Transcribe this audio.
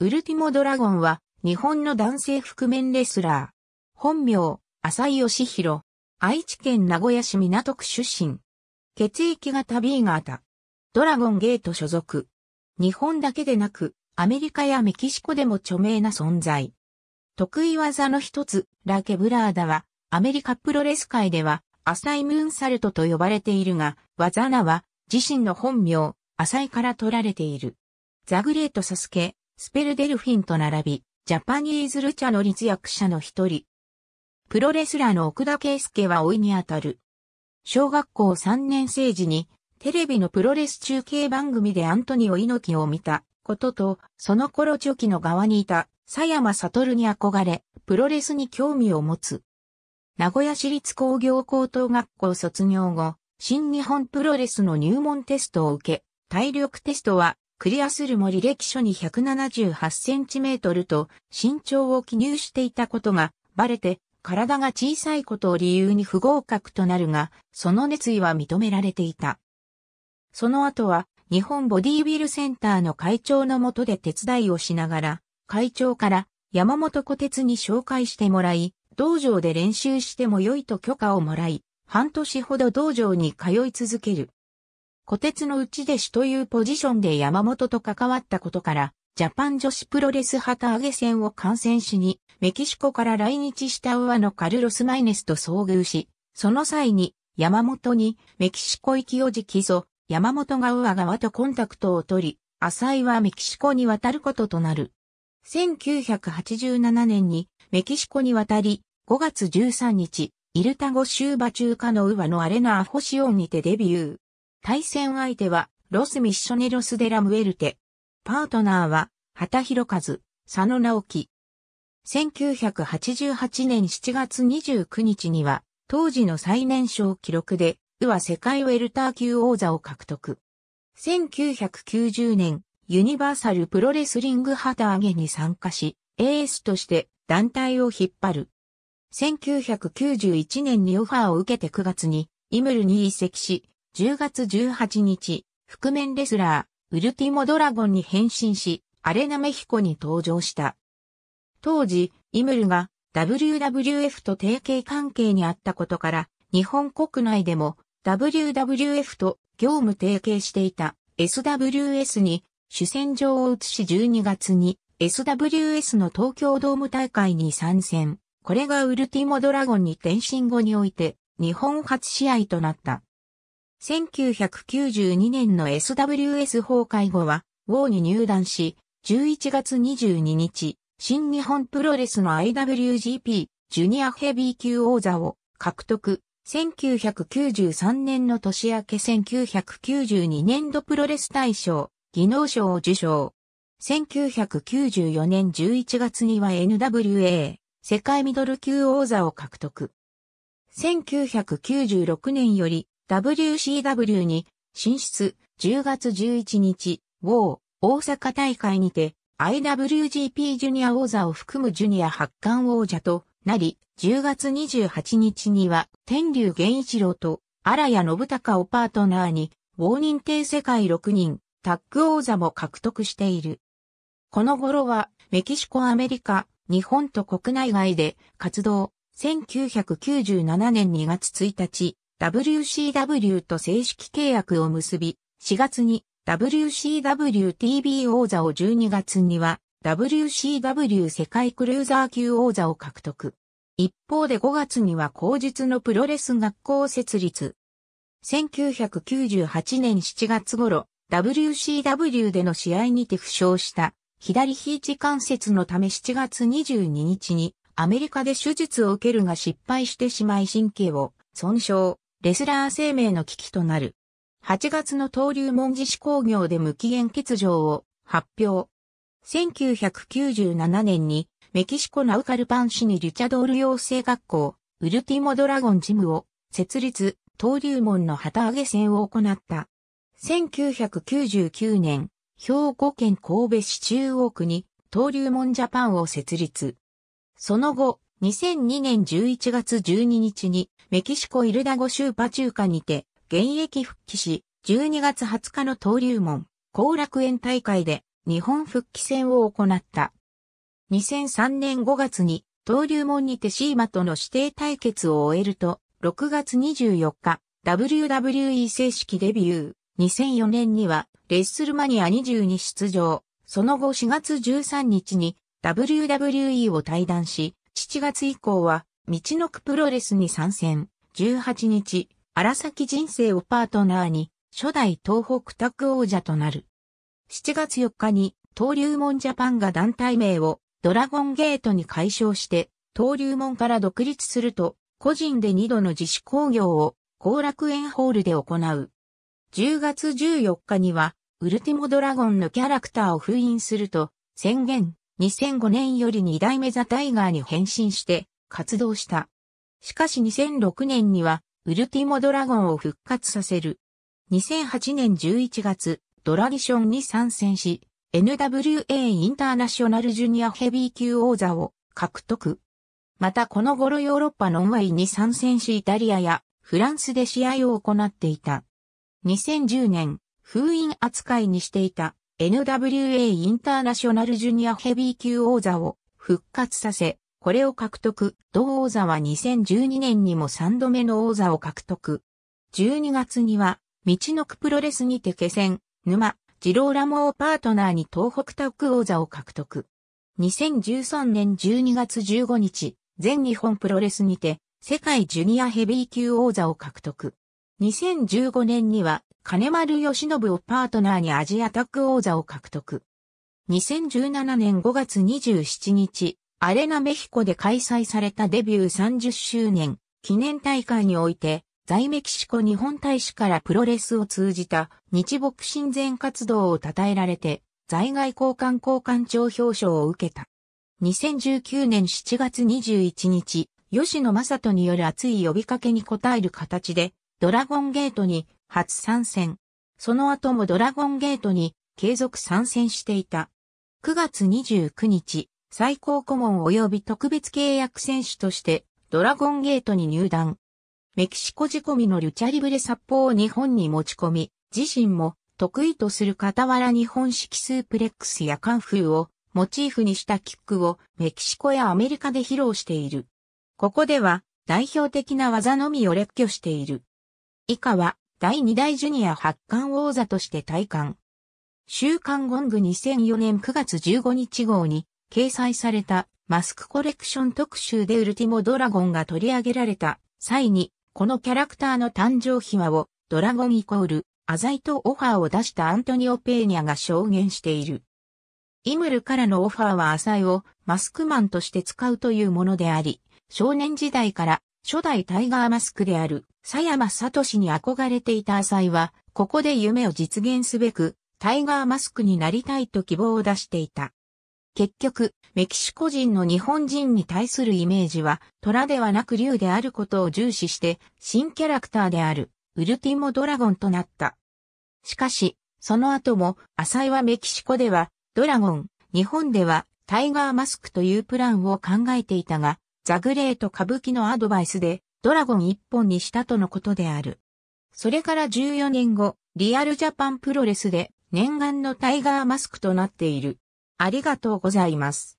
ウルティモドラゴンは、日本の男性覆面レスラー。本名、浅井義弘。愛知県名古屋市港区出身。血液型 B 型。ドラゴンゲート所属。日本だけでなく、アメリカやメキシコでも著名な存在。得意技の一つ、ラケブラーダは、アメリカプロレス界では、浅井ムーンサルトと呼ばれているが、技名は、自身の本名、浅井から取られている。ザグレートサスケ、スペルデルフィンと並び、ジャパニーズルチャの立役者の一人。プロレスラーの奥田圭介は老いにあたる。小学校3年生時に、テレビのプロレス中継番組でアントニオ猪木を見たことと、その頃チョキの側にいた、佐山悟に憧れ、プロレスに興味を持つ。名古屋市立工業高等学校卒業後、新日本プロレスの入門テストを受け、体力テストはクリアするも履歴書に 178cm と身長を記入していたことがバレて体が小さいことを理由に不合格となるが、その熱意は認められていた。その後は日本ボディービルセンターの会長のもとで手伝いをしながら、会長から山本小鉄に紹介してもらい、道場で練習しても良いと許可をもらい、半年ほど道場に通い続ける。小鉄の内弟子というポジションで山本と関わったことから、ジャパン女子プロレス旗揚げ戦を観戦しに、メキシコから来日した上のカルロス・マイネスと遭遇し、その際に山本にメキシコ行きを直訴、山本が上側とコンタクトを取り、浅井はメキシコに渡ることとなる。1987年にメキシコに渡り、5月13日、イルタゴ州バ中華の上のアレナアホシオンにてデビュー。対戦相手は、ロス・ミッショネロス・デ・ラ・ムエルテ。パートナーは、畑博和、佐野直樹。1988年7月29日には、当時の最年少記録で、ウは世界ウェルター級王座を獲得。1990年、ユニバーサルプロレスリング旗揚げに参加し、エースとして団体を引っ張る。1991年にオファーを受けて9月に、イムルに移籍し、10月18日、覆面レスラー、ウルティモドラゴンに変身し、アレナメヒコに登場した。当時、イムルが WWF と提携関係にあったことから、日本国内でも WWF と業務提携していた SWS に主戦場を移し12月に SWS の東京ドーム大会に参戦。これがウルティモドラゴンに転身後において日本初試合となった。1992年の SWS 崩壊後は、ウォーに入団し、11月22日、新日本プロレスの IWGP ジュニアヘビー級王座を獲得。1993年の年明け1992年度プロレス大賞、技能賞を受賞。1994年11月には NWA 世界ミドル級王座を獲得。1996年より WCW に進出10月11日、ー大阪大会にて IWGP ジュニア王座を含むジュニア発刊王者となり、10月28日には天竜源一郎と荒谷信孝をパートナーに、王認定世界6人、タッグ王座も獲得している。この頃は、メキシコ、アメリカ、日本と国内外で活動、1997年2月1日、WCW と正式契約を結び、4月に WCW-TB 王座を12月には WCW 世界クルーザー級王座を獲得。一方で5月には後日のプロレス学校設立。1998年7月頃、WCW での試合にて負傷した左肘関節のため7月22日にアメリカで手術を受けるが失敗してしまい神経を損傷。レスラー生命の危機となる。8月の登竜門自主工業で無期限欠場を発表。1997年にメキシコナウカルパン市にリチャドール養成学校、ウルティモドラゴンジムを設立、登竜門の旗揚げ戦を行った。1999年、兵庫県神戸市中央区に登竜門ジャパンを設立。その後、2002年11月12日にメキシコイルダゴ州パチューカにて現役復帰し、12月20日の登竜門、後楽園大会で日本復帰戦を行った。2003年5月に登竜門にてシーマとの指定対決を終えると、6月24日、WWE 正式デビュー。2004年には、レッスルマニア20に出場。その後4月13日に WWE を退団し、7月以降は、道のくプロレスに参戦。18日、荒崎人生をパートナーに、初代東北タッグ王者となる。7月4日に、登竜門ジャパンが団体名をドラゴンゲートに解消して、登竜門から独立すると、個人で2度の自主興行を後楽園ホールで行う。10月14日には、ウルティモドラゴンのキャラクターを封印すると宣言。2005年より2代目ザ・タイガーに変身して活動した。しかし2006年にはウルティモドラゴンを復活させる。2008年11月、ドラディションに参戦し、NWA インターナショナルジュニアヘビー級王座を獲得。またこの頃ヨーロッパのンワイに参戦しイタリアやフランスで試合を行っていた。2010年、封印扱いにしていた NWA インターナショナルジュニアヘビー級王座を復活させ、これを獲得。同王座は2012年にも3度目の王座を獲得。12月には、道のくプロレスにて気戦、沼、ジローラモーパートナーに東北タッグ王座を獲得。2013年12月15日、全日本プロレスにて、世界ジュニアヘビー級王座を獲得。2015年には、金丸義信をパートナーにアジアタッグ王座を獲得。2017年5月27日、アレナメヒコで開催されたデビュー30周年記念大会において、在メキシコ日本大使からプロレスを通じた日牧親善活動を称えられて、在外交換交換庁表彰を受けた。2019年7月21日、吉野正人による熱い呼びかけに応える形で、ドラゴンゲートに初参戦。その後もドラゴンゲートに継続参戦していた。9月29日、最高顧問及び特別契約選手としてドラゴンゲートに入団。メキシコ仕込みのルチャリブレ札幌を日本に持ち込み、自身も得意とする傍ら日本式スープレックスやカンフーをモチーフにしたキックをメキシコやアメリカで披露している。ここでは代表的な技のみを列挙している。以下は第2代ジュニア発刊王座として戴冠。週刊ゴング2004年9月15日号に掲載されたマスクコレクション特集でウルティモドラゴンが取り上げられた際に、このキャラクターの誕生秘話をドラゴンイコール、アザイとオファーを出したアントニオ・ペーニャが証言している。イムルからのオファーはアザイをマスクマンとして使うというものであり、少年時代から初代タイガーマスクである佐山聡に憧れていた浅井は、ここで夢を実現すべく、タイガーマスクになりたいと希望を出していた。結局、メキシコ人の日本人に対するイメージは、虎ではなく竜であることを重視して、新キャラクターである、ウルティモドラゴンとなった。しかし、その後も、浅井はメキシコでは、ドラゴン、日本では、タイガーマスクというプランを考えていたが、ザグレート歌舞伎のアドバイスで、ドラゴン一本にしたとのことである。それから14年後、リアルジャパンプロレスで念願のタイガーマスクとなっている。ありがとうございます。